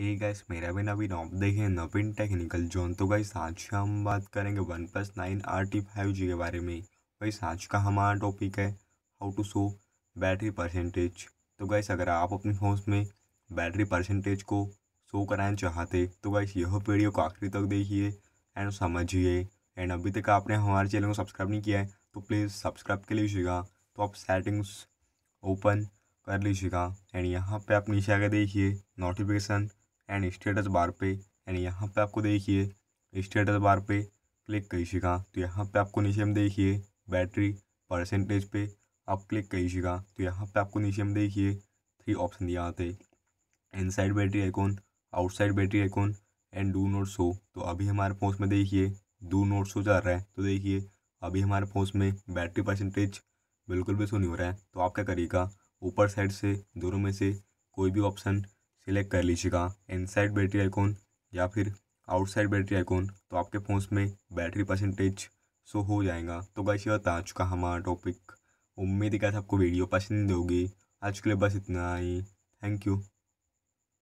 hey guys मेरा भी नवीन आप देखें नवीन टेक्निकल जोन तो गाइस आज हम बात करेंगे OnePlus nine R T five G के बारे में गाइस आज का हमारा टॉपिक है how to show battery percentage तो गाइस अगर आप अपने फोन में बैटरी परसेंटेज को शो कराना चाहते तो गाइस यह वीडियो को आखिरी तक देखिए एंड समझिए एंड अभी तक आपने हमारे चैनल को सब्सक्राइब नहीं किया है तो प्लीज़ सब्सक्राइब कर लीजिएगा तो आप सेटिंग्स ओपन कर लीजिएगा एंड यहाँ पर आप नीचे आगे देखिए नोटिफिकेशन एंड स्टेटस बार पे एंड यहाँ पे आपको देखिए स्टेटस बार पे क्लिक करिएगा तो यहाँ पे आपको नीचे में देखिए बैटरी परसेंटेज पे आप क्लिक करिएगा तो यहाँ पे आपको नीचे में देखिए थ्री ऑप्शन दिया आते inside battery icon outside battery icon and do not show तो अभी हमारे फोन में देखिए डू नोट शो चल रहा है तो देखिए अभी हमारे फोन में बैटरी परसेंटेज बिल्कुल भी शो नहीं हो रहा है तो आप क्या करिएगा ऊपर साइड से दोनों में से कोई भी ऑप्शन सिलेक्ट कर लीजिएगा इनसाइड बैटरी आइकॉन या फिर आउटसाइड बैटरी आइकॉन तो आपके फ़ोन में बैटरी परसेंटेज शो हो जाएगा तो गाइस ये बता चुका हमारा टॉपिक उम्मीद है कि आपको वीडियो पसंद होगी आज के लिए बस इतना ही थैंक यू